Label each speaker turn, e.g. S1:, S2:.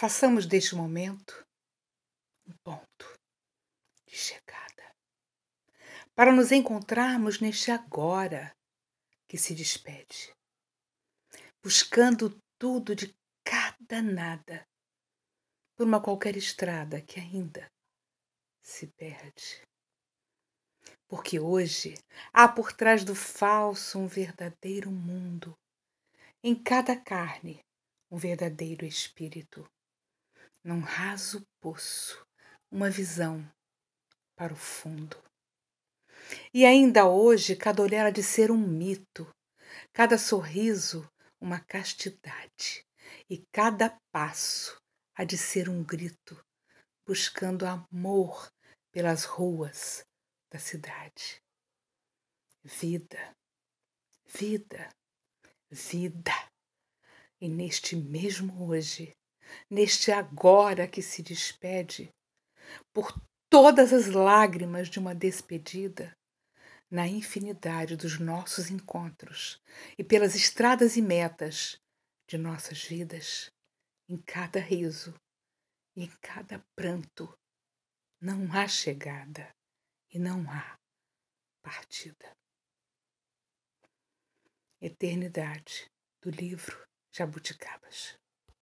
S1: Façamos deste momento um ponto de chegada para nos encontrarmos neste agora que se despede, buscando tudo de cada nada por uma qualquer estrada que ainda se perde. Porque hoje há por trás do falso um verdadeiro mundo, em cada carne um verdadeiro espírito num raso poço, uma visão para o fundo. E ainda hoje, cada olhar há de ser um mito, cada sorriso, uma castidade, e cada passo há de ser um grito, buscando amor pelas ruas da cidade. Vida, vida, vida. E neste mesmo hoje, neste agora que se despede, por todas as lágrimas de uma despedida, na infinidade dos nossos encontros e pelas estradas e metas de nossas vidas, em cada riso e em cada pranto, não há chegada e não há partida. Eternidade do livro Jabuticabas.